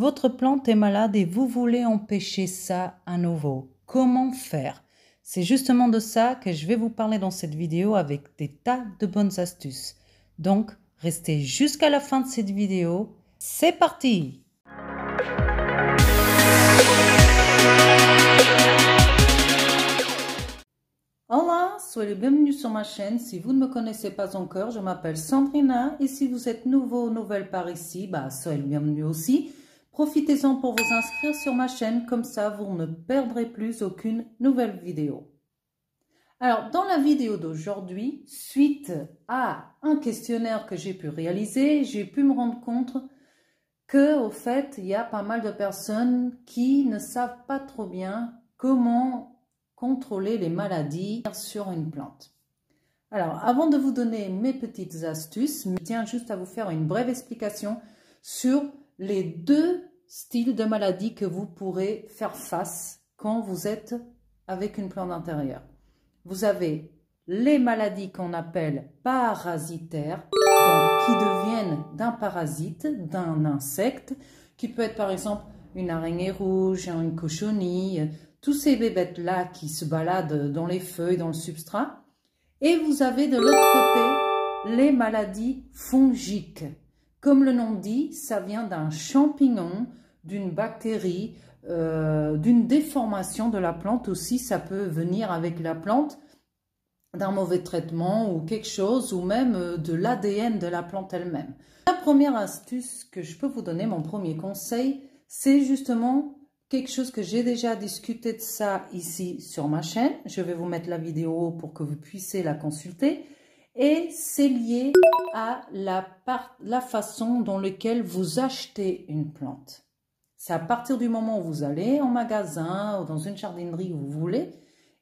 Votre plante est malade et vous voulez empêcher ça à nouveau. Comment faire C'est justement de ça que je vais vous parler dans cette vidéo avec des tas de bonnes astuces. Donc, restez jusqu'à la fin de cette vidéo. C'est parti Hola, soyez les bienvenus sur ma chaîne. Si vous ne me connaissez pas encore, je m'appelle Sandrina. Et si vous êtes nouveau ou nouvelle par ici, bah, soyez les bienvenus aussi. Profitez-en pour vous inscrire sur ma chaîne, comme ça vous ne perdrez plus aucune nouvelle vidéo. Alors, dans la vidéo d'aujourd'hui, suite à un questionnaire que j'ai pu réaliser, j'ai pu me rendre compte que, au fait, il y a pas mal de personnes qui ne savent pas trop bien comment contrôler les maladies sur une plante. Alors, avant de vous donner mes petites astuces, je tiens juste à vous faire une brève explication sur les deux style de maladie que vous pourrez faire face quand vous êtes avec une plante intérieure. Vous avez les maladies qu'on appelle parasitaires, qui deviennent d'un parasite, d'un insecte, qui peut être par exemple une araignée rouge, une cochonille, tous ces bébêtes-là qui se baladent dans les feuilles, dans le substrat. Et vous avez de l'autre côté les maladies fongiques. Comme le nom dit, ça vient d'un champignon d'une bactérie, euh, d'une déformation de la plante aussi. Ça peut venir avec la plante d'un mauvais traitement ou quelque chose, ou même euh, de l'ADN de la plante elle-même. La première astuce que je peux vous donner, mon premier conseil, c'est justement quelque chose que j'ai déjà discuté de ça ici sur ma chaîne. Je vais vous mettre la vidéo pour que vous puissiez la consulter. Et c'est lié à la, la façon dans laquelle vous achetez une plante. C'est à partir du moment où vous allez en magasin ou dans une jardinerie où vous voulez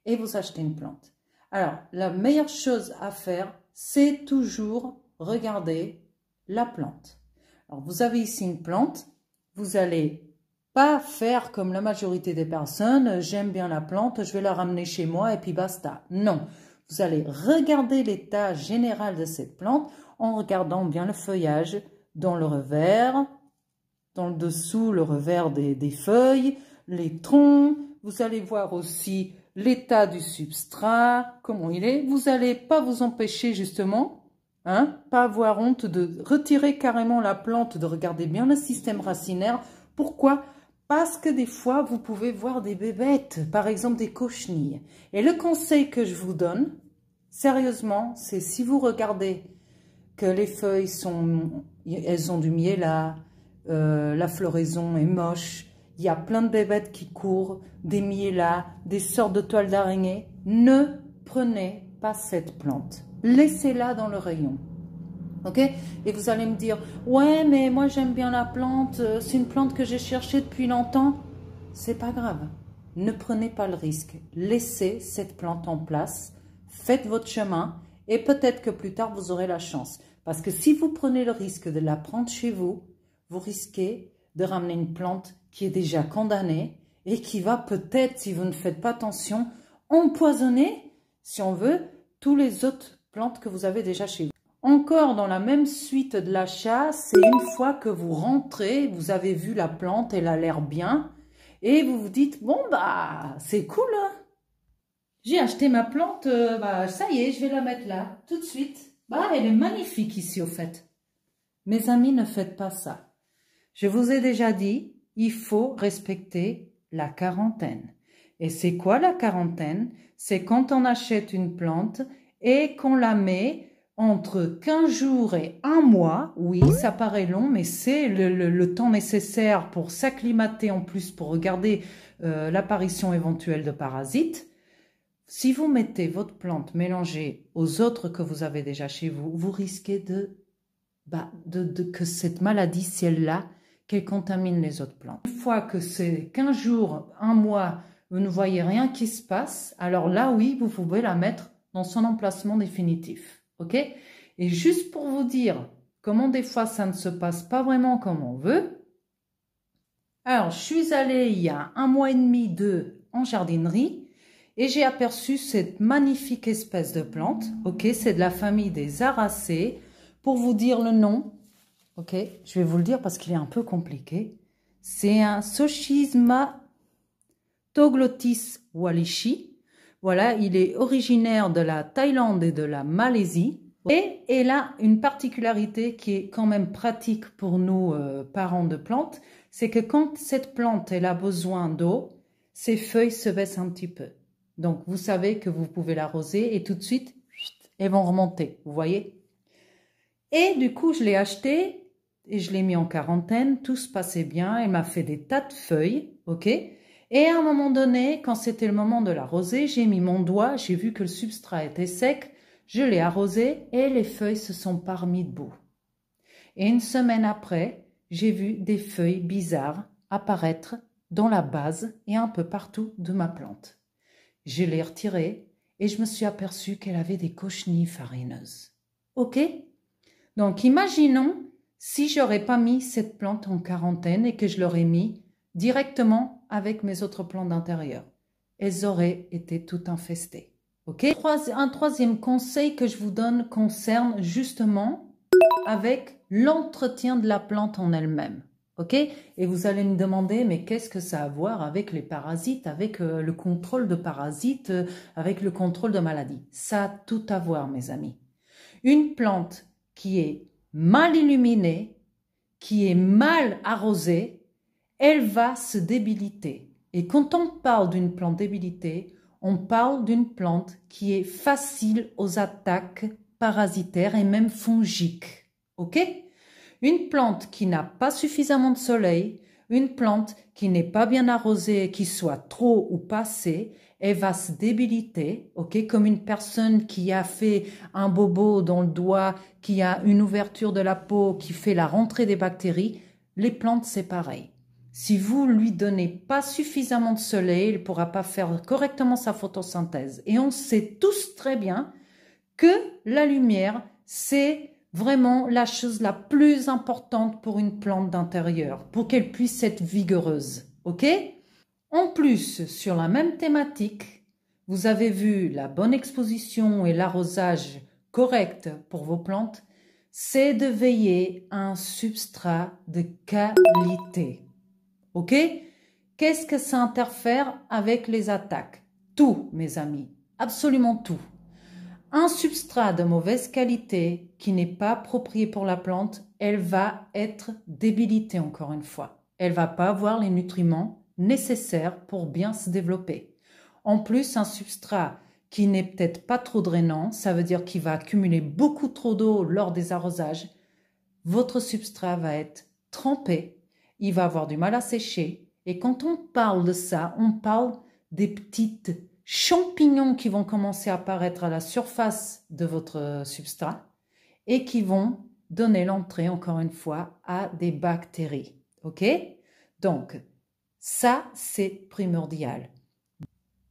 et vous achetez une plante. Alors, la meilleure chose à faire, c'est toujours regarder la plante. Alors, vous avez ici une plante, vous allez pas faire comme la majorité des personnes, j'aime bien la plante, je vais la ramener chez moi et puis basta. Non, vous allez regarder l'état général de cette plante en regardant bien le feuillage dans le revers, dans le dessous, le revers des, feuilles, les troncs. Vous allez voir aussi l'état du substrat, comment il est. Vous n'allez pas vous empêcher justement, hein, pas avoir honte de retirer carrément la plante, de regarder bien le système racinaire. Pourquoi parce que des fois, vous pouvez voir des bébêtes, par exemple des cochenilles. Et le conseil que je vous donne, sérieusement, c'est si vous regardez que les feuilles sont, elles ont du miel là, euh, la floraison est moche, il y a plein de bébêtes qui courent, des mielas, des sortes de toiles d'araignée. Ne prenez pas cette plante. Laissez-la dans le rayon. ok Et vous allez me dire, ouais, mais moi j'aime bien la plante, euh, c'est une plante que j'ai cherchée depuis longtemps. C'est pas grave. Ne prenez pas le risque. Laissez cette plante en place. Faites votre chemin et peut-être que plus tard vous aurez la chance. Parce que si vous prenez le risque de la prendre chez vous, vous risquez de ramener une plante qui est déjà condamnée et qui va peut-être, si vous ne faites pas attention, empoisonner, si on veut, tous les autres plantes que vous avez déjà chez vous. Encore dans la même suite de l'achat, c'est une fois que vous rentrez, vous avez vu la plante, elle a l'air bien, et vous vous dites, bon bah, c'est cool, hein. j'ai acheté ma plante, euh, bah, ça y est, je vais la mettre là, tout de suite. Bah, elle est magnifique ici, au fait. Mes amis, ne faites pas ça. Je vous ai déjà dit, il faut respecter la quarantaine. Et c'est quoi la quarantaine C'est quand on achète une plante et qu'on la met entre 15 jours et un mois. Oui, ça paraît long, mais c'est le, temps nécessaire pour s'acclimater en plus, pour regarder euh, l'apparition éventuelle de parasites. Si vous mettez votre plante mélangée aux autres que vous avez déjà chez vous, vous risquez de, bah, de, que cette maladie, celle-là qu'elle contamine les autres plantes. Une fois que c'est 15 jours, un mois, vous ne voyez rien qui se passe, alors là, oui, vous pouvez la mettre dans son emplacement définitif. OK Et juste pour vous dire comment des fois ça ne se passe pas vraiment comme on veut, alors je suis allée il y a un mois et demi, deux, en jardinerie, et j'ai aperçu cette magnifique espèce de plante. OK, c'est de la famille des aracées. Pour vous dire le nom, Ok, je vais vous le dire parce qu'il est un peu compliqué. C'est un Sochisma toglotis walishi. Voilà, il est originaire de la Thaïlande et de la Malaisie. Et il a une particularité qui est quand même pratique pour nous euh, parents de plantes, c'est que quand cette plante elle a besoin d'eau, ses feuilles se baissent un petit peu. Donc vous savez que vous pouvez l'arroser et tout de suite, elles vont remonter, vous voyez Et du coup, je l'ai acheté et je l'ai mis en quarantaine, tout se passait bien, elle m'a fait des tas de feuilles, ok Et à un moment donné, quand c'était le moment de l'arroser, j'ai mis mon doigt, j'ai vu que le substrat était sec, je l'ai arrosé et les feuilles se sont parmi debout. Et une semaine après, j'ai vu des feuilles bizarres apparaître dans la base et un peu partout de ma plante. Je l'ai retirée et je me suis aperçue qu'elle avait des cochenilles farineuses. Ok Donc imaginons si j'aurais pas mis cette plante en quarantaine et que je l'aurais mis directement avec mes autres plantes d'intérieur. Elles auraient été toutes infestées. Ok Un troisième conseil que je vous donne concerne justement avec l'entretien de la plante en elle-même. Ok Et vous allez me demander, mais qu'est-ce que ça a à voir avec les parasites, avec euh, le contrôle de parasites, euh, avec le contrôle de maladies Ça a tout à voir, mes amis. Une plante qui est mal illuminée, qui est mal arrosée, elle va se débiliter. Et quand on parle d'une plante débilitée, on parle d'une plante qui est facile aux attaques parasitaires et même fongiques. OK Une plante qui n'a pas suffisamment de soleil, une plante qui n'est pas bien arrosée, qui soit trop ou passée, elle va se débiliter, ok, comme une personne qui a fait un bobo dans le doigt, qui a une ouverture de la peau, qui fait la rentrée des bactéries. Les plantes, c'est pareil. Si vous lui donnez pas suffisamment de soleil, il ne pourra pas faire correctement sa photosynthèse. Et on sait tous très bien que la lumière, c'est vraiment la chose la plus importante pour une plante d'intérieur, pour qu'elle puisse être vigoureuse. OK En plus, sur la même thématique, vous avez vu la bonne exposition et l'arrosage correct pour vos plantes, c'est de veiller à un substrat de qualité. OK Qu'est-ce que ça interfère avec les attaques Tout, mes amis, absolument tout un substrat de mauvaise qualité qui n'est pas approprié pour la plante, elle va être débilitée encore une fois. Elle va pas avoir les nutriments nécessaires pour bien se développer. En plus, un substrat qui n'est peut-être pas trop drainant, ça veut dire qu'il va accumuler beaucoup trop d'eau lors des arrosages, votre substrat va être trempé, il va avoir du mal à sécher. Et quand on parle de ça, on parle des petites champignons qui vont commencer à apparaître à la surface de votre substrat et qui vont donner l'entrée, encore une fois, à des bactéries. OK Donc, ça, c'est primordial.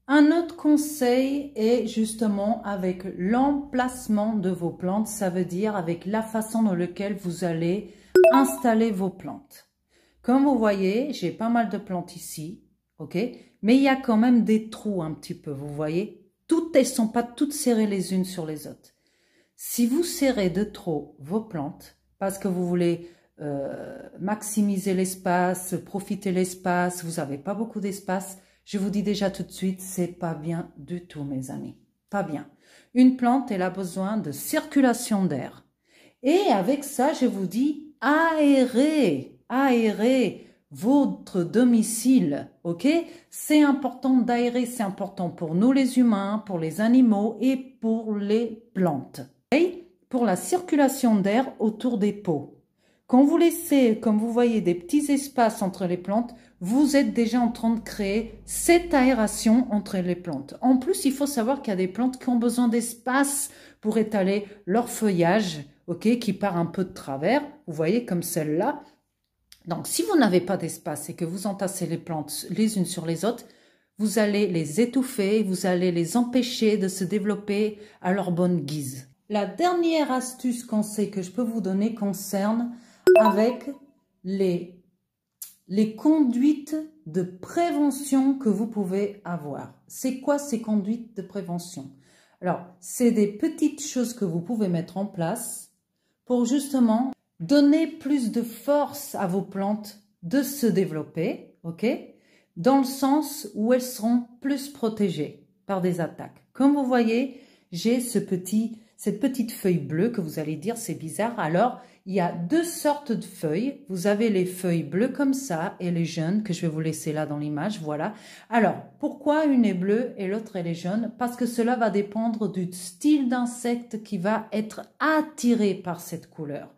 Un autre conseil est justement avec l'emplacement de vos plantes, ça veut dire avec la façon dans laquelle vous allez installer vos plantes. Comme vous voyez, j'ai pas mal de plantes ici ok Mais il y a quand même des trous un petit peu, vous voyez Toutes, elles sont pas toutes serrées les unes sur les autres. Si vous serrez de trop vos plantes, parce que vous voulez euh, maximiser l'espace, profiter l'espace, vous n'avez pas beaucoup d'espace, je vous dis déjà tout de suite, c'est pas bien du tout, mes amis. Pas bien. Une plante, elle a besoin de circulation d'air. Et avec ça, je vous dis, aérer, aérer, votre domicile, ok C'est important d'aérer, c'est important pour nous les humains, pour les animaux et pour les plantes. et pour la circulation d'air autour des pots. Quand vous laissez, comme vous voyez, des petits espaces entre les plantes, vous êtes déjà en train de créer cette aération entre les plantes. En plus, il faut savoir qu'il y a des plantes qui ont besoin d'espace pour étaler leur feuillage, ok, qui part un peu de travers, vous voyez, comme celle-là. Donc, si vous n'avez pas d'espace et que vous entassez les plantes les unes sur les autres, vous allez les étouffer, vous allez les empêcher de se développer à leur bonne guise. La dernière astuce qu'on sait que je peux vous donner concerne avec les, les conduites de prévention que vous pouvez avoir. C'est quoi ces conduites de prévention Alors, c'est des petites choses que vous pouvez mettre en place pour justement Donnez plus de force à vos plantes de se développer, ok Dans le sens où elles seront plus protégées par des attaques. Comme vous voyez, j'ai ce petit, cette petite feuille bleue que vous allez dire, c'est bizarre. Alors, il y a deux sortes de feuilles. Vous avez les feuilles bleues comme ça et les jaunes que je vais vous laisser là dans l'image, voilà. Alors, pourquoi une est bleue et l'autre est jaune Parce que cela va dépendre du style d'insecte qui va être attiré par cette couleur.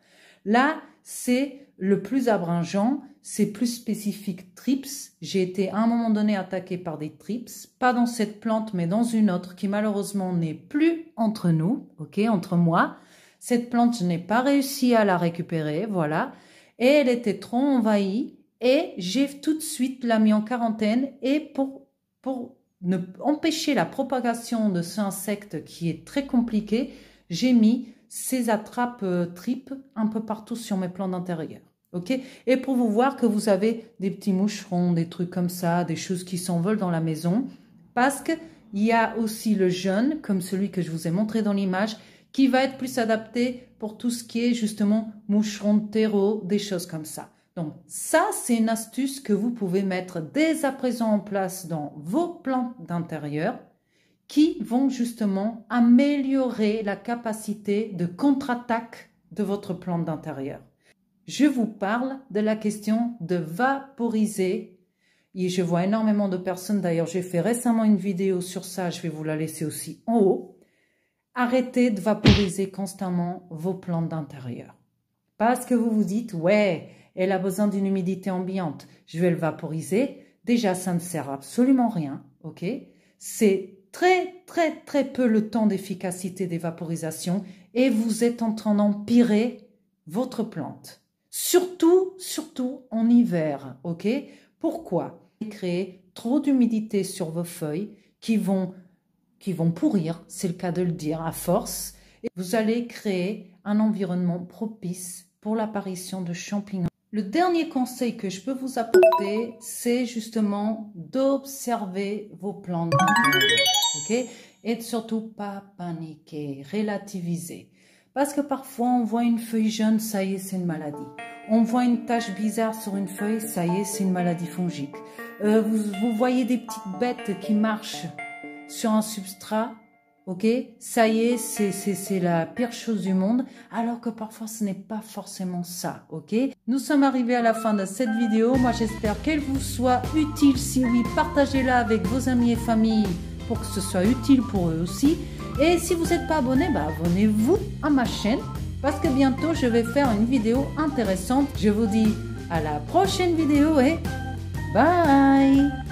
Là, c'est le plus abrangeant, c'est plus spécifique trips. J'ai été à un moment donné attaqué par des trips, pas dans cette plante, mais dans une autre qui malheureusement n'est plus entre nous, ok, entre moi. Cette plante, je n'ai pas réussi à la récupérer, voilà. Et elle était trop envahie et j'ai tout de suite la mis en quarantaine et pour, pour ne empêcher la propagation de ce insecte qui est très compliqué, j'ai mis ces attrapes-tripes euh, un peu partout sur mes plans d'intérieur. ok Et pour vous voir que vous avez des petits moucherons, des trucs comme ça, des choses qui s'envolent dans la maison, parce qu'il y a aussi le jeune, comme celui que je vous ai montré dans l'image, qui va être plus adapté pour tout ce qui est justement moucherons de terreau, des choses comme ça. Donc ça, c'est une astuce que vous pouvez mettre dès à présent en place dans vos plans d'intérieur qui vont justement améliorer la capacité de contre-attaque de votre plante d'intérieur. Je vous parle de la question de vaporiser. Et je vois énormément de personnes, d'ailleurs j'ai fait récemment une vidéo sur ça, je vais vous la laisser aussi en haut. Arrêtez de vaporiser constamment vos plantes d'intérieur. Parce que vous vous dites, ouais, elle a besoin d'une humidité ambiante, je vais le vaporiser. Déjà, ça ne sert absolument rien, ok C'est très très très peu le temps d'efficacité des vaporisations et vous êtes en train d'empirer votre plante. Surtout, surtout en hiver, ok Pourquoi Créer trop d'humidité sur vos feuilles qui vont, qui vont pourrir, c'est le cas de le dire, à force. Et vous allez créer un environnement propice pour l'apparition de champignons. Le dernier conseil que je peux vous apporter, c'est justement d'observer vos plans ok Et de surtout pas paniquer, relativiser. Parce que parfois, on voit une feuille jaune, ça y est, c'est une maladie. On voit une tache bizarre sur une feuille, ça y est, c'est une maladie fongique. Euh, vous, vous voyez des petites bêtes qui marchent sur un substrat, Ok, ça y est, c'est la pire chose du monde, alors que parfois ce n'est pas forcément ça, ok Nous sommes arrivés à la fin de cette vidéo, moi j'espère qu'elle vous soit utile, si oui, partagez-la avec vos amis et familles pour que ce soit utile pour eux aussi. Et si vous n'êtes pas abonné, bah, abonnez-vous à ma chaîne, parce que bientôt je vais faire une vidéo intéressante. Je vous dis à la prochaine vidéo et bye